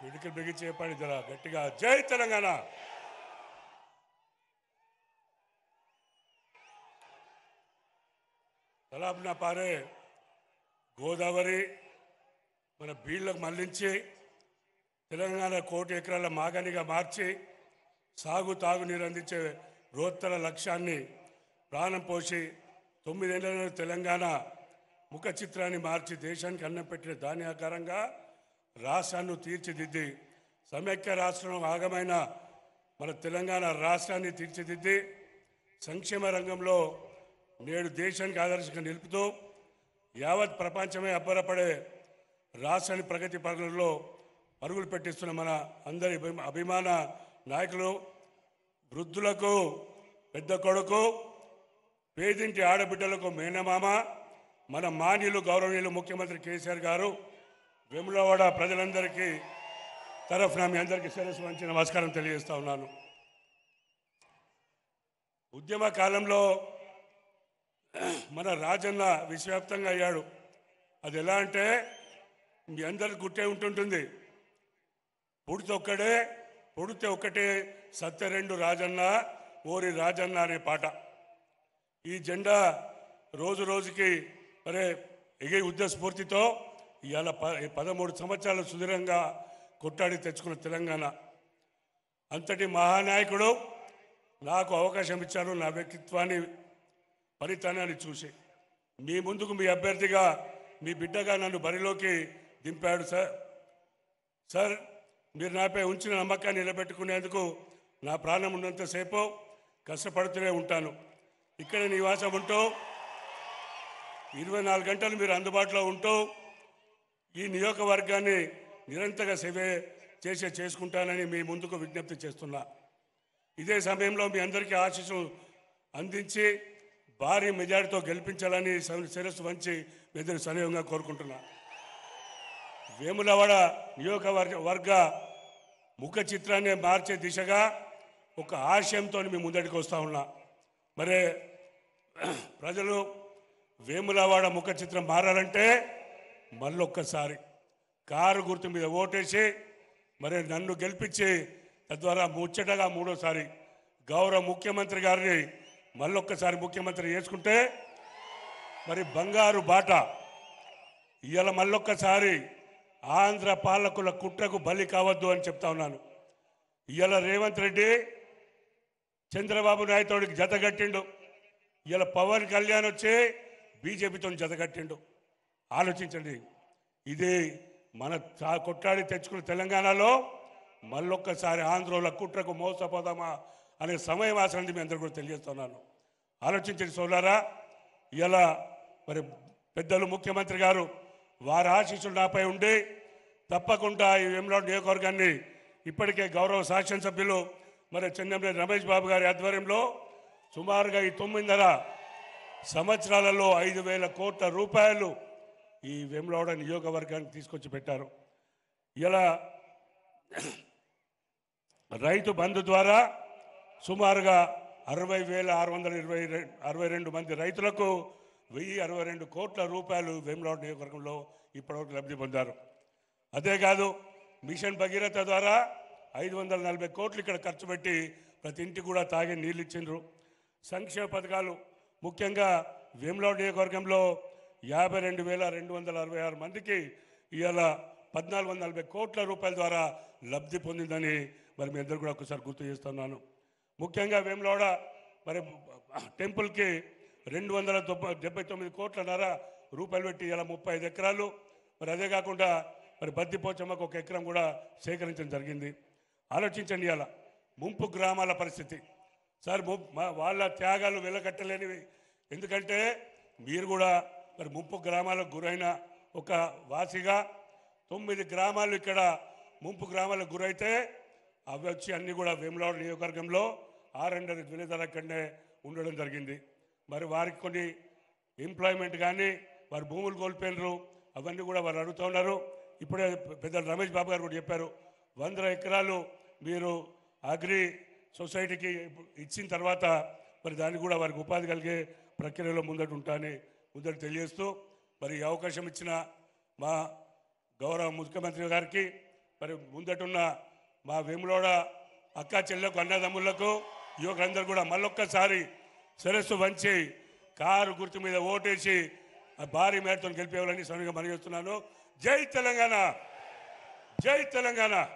పిడికి బిగించే పని జరా గట్టిగా జై తెలంగాణ తలాబ్న పారే గోదావరి మన బీళ్ళకు మళ్లించి తెలంగాణ కోటి ఎకరాల మాగనిగా మార్చి సాగు తాగునీరు అందించే బృహత్తర లక్ష్యాన్ని ప్రాణం పోసి తొమ్మిదేళ్లలో తెలంగాణ ముఖ చిత్రాన్ని మార్చి దేశానికి అన్నం పెట్టిన దాని ఆకారంగా రాష్ట్రాన్ని తీర్చిదిద్ది సమైక్య రాష్ట్రం భాగమైన మన తెలంగాణ రాష్ట్రాన్ని తీర్చిదిద్ది సంక్షేమ రంగంలో నేడు దేశానికి ఆదర్శంగా నిలుపుతూ యావత్ ప్రపంచమే అబ్బరపడే రాష్ట్రాన్ని ప్రగతి పనులలో పరుగులు పెట్టిస్తున్న మన అందరి అభిమాన నాయకులు వృద్ధులకు పెద్ద కొడుకు పేదింటి ఆడబిడ్డలకు మేనమామ మన మాన్యులు గౌరవనీయులు ముఖ్యమంత్రి కేసీఆర్ గారు వేములవాడ ప్రజలందరికీ తరఫున మీ అందరికీ శిరస్సు మంచి నమస్కారం తెలియజేస్తా ఉన్నాను ఉద్యమ కాలంలో మన రాజన్న విశ్వవ్యాప్తంగా అయ్యాడు అది ఎలా అంటే మీ అందరికి గుట్టే ఉంటుంటుంది పుడితే ఒక్కడే పుడితే ఒక్కటే సత్య రెండు రాజన్న ఓరి రాజన్న అనే పాట ఈ జెండా రోజు రోజుకి అరే ఎగే స్ఫూర్తితో ఇవాళ ప పదమూడు సంవత్సరాలు సుదీర్ఘంగా కొట్టాడి తెచ్చుకున్న తెలంగాణ అంతటి మహానాయకుడు నాకు అవకాశం ఇచ్చారు నా వ్యక్తిత్వాన్ని ఫలితాన్ని చూసి మీ ముందుకు మీ అభ్యర్థిగా మీ బిడ్డగా నన్ను బరిలోకి దింపాడు సార్ సార్ మీరు నాపై ఉంచిన నమ్మకాన్ని నిలబెట్టుకునేందుకు నా ప్రాణం ఉన్నంతసేపు కష్టపడుతూనే ఉంటాను ఇక్కడ నివాసం ఉంటూ ఇరవై నాలుగు గంటలు మీరు అందుబాటులో ఉంటూ ఈ నియోజకవర్గాన్ని నిరంతర సేవ చేసే చేసుకుంటానని మీ ముందుకు విజ్ఞప్తి చేస్తున్నా ఇదే సమయంలో మీ అందరికీ ఆశీస్సు అందించి భారీ మెజారిటీతో గెలిపించాలని శిరస్సు వంచి మీద ఇద్దరు కోరుకుంటున్నా వేములవాడ నియోజకవర్గ వర్గ ముఖ చిత్రాన్ని మార్చే దిశగా ఒక ఆశయంతో మీ ముందడికి వస్తూ ఉన్నా మరి ప్రజలు వేములవాడ ముఖ చిత్రం మారాలంటే మళ్ళొక్కసారి కారు గుర్తు మీద ఓటేసి మరి నన్ను గెలిపించి తద్వారా ముచ్చటగా మూడోసారి గౌరవ ముఖ్యమంత్రి గారిని మళ్ళొక్కసారి ముఖ్యమంత్రి చేసుకుంటే మరి బంగారు బాట ఇవాళ మళ్ళొక్కసారి ఆంధ్ర పాలకుల కుట్రకు బలి కావద్దు అని చెప్తా ఉన్నాను ఇవాళ రేవంత్ రెడ్డి చంద్రబాబు జత జతగట్టిండు ఇలా పవన్ కళ్యాణ్ వచ్చి బీజేపీతో జతగట్టిండు ఆలోచించండి ఇదే మన కొట్లాడి తెచ్చుకున్న తెలంగాణలో మళ్ళొక్కసారి ఆంధ్రోల కుట్రకు మోసపోదామా అనే సమయం ఆసరించి మీ అందరూ కూడా తెలియజేస్తున్నాను ఆలోచించండి సోదరా ఇలా మరి పెద్దలు ముఖ్యమంత్రి గారు వారి ఆశీస్సులు నాపై ఉండి తప్పకుండా ఈ వేమనాడు నియోజకవర్గాన్ని ఇప్పటికే గౌరవ శాసనసభ్యులు మరి చెన్నంనేని రమేష్ బాబు గారి ఆధ్వర్యంలో సుమారుగా ఈ తొమ్మిదిన్నర సంవత్సరాలలో ఐదు వేల కోట్ల రూపాయలు ఈ వేములవాడ నియోగవర్గానికి తీసుకొచ్చి పెట్టారు ఇలా రైతు బంధు ద్వారా సుమారుగా అరవై వేల ఆరు వందల ఇరవై అరవై రెండు మంది రైతులకు వెయ్యి అరవై రెండు కోట్ల రూపాయలు వేములవాడ నియోజకవర్గంలో ఇప్పటివరకు లబ్ధి పొందారు అదే కాదు మిషన్ భగీరథ ద్వారా ఐదు వందల నలభై కోట్లు ఇక్కడ ఖర్చు పెట్టి ప్రతి ఇంటికి కూడా తాగే నీళ్ళు ఇచ్చిండ్రు సంక్షేమ పథకాలు ముఖ్యంగా వేములవాడ నియోజకవర్గంలో యాభై రెండు వేల రెండు వందల అరవై ఆరు మందికి ఇవాళ పద్నాలుగు వందల నలభై కోట్ల రూపాయల ద్వారా లబ్ధి పొందిందని మరి మీ ఇద్దరు కూడా ఒకసారి గుర్తు చేస్తున్నాను ముఖ్యంగా వేములవాడ మరి టెంపుల్కి రెండు వందల డెబ్బై తొమ్మిది కోట్ల నర రూపాయలు పెట్టి ఇలా ముప్పై ఐదు ఎకరాలు మరి అదే కాకుండా మరి బద్దిపోచమ్మకు ఒక ఎకరం కూడా సేకరించడం జరిగింది ఆలోచించండి ఇవాళ ముంపు గ్రామాల పరిస్థితి సార్ వాళ్ళ త్యాగాలు వెళ్ళకట్టలేనివి ఎందుకంటే మీరు కూడా మరి ముంపు గ్రామాలకు గురైన ఒక వాసిగా తొమ్మిది గ్రామాలు ఇక్కడ ముంపు గ్రామాలకు గురైతే అవి వచ్చి అన్నీ కూడా వేములవాడ నియోజకవర్గంలో ఆరెండర్ విలేదాల కంటే ఉండడం జరిగింది మరి వారికి కొన్ని ఎంప్లాయ్మెంట్ కానీ వారు భూములు కోల్పోయినారు అవన్నీ కూడా వారు అడుగుతూ ఉన్నారు ఇప్పుడే పెద్ద రమేష్ బాబు గారు కూడా చెప్పారు వంద ఎకరాలు మీరు అగ్రి సొసైటీకి ఇచ్చిన తర్వాత మరి దాన్ని కూడా వారికి ఉపాధి కలిగే ప్రక్రియలో ముందట ఉంటానని ఉందని తెలియజేస్తూ మరి అవకాశం ఇచ్చిన మా గౌరవ ముఖ్యమంత్రి గారికి మరి ముందటున్న మా వేములోడ అక్క చెల్లెకు అన్నదమ్ములకు యువకులందరూ కూడా మళ్ళొక్కసారి సరస్సు వంచి కారు గుర్తు మీద ఓటేసి భారీ మేరతో గెలిపేవాలని సమయంగా మనగిస్తున్నాను జై తెలంగాణ జై తెలంగాణ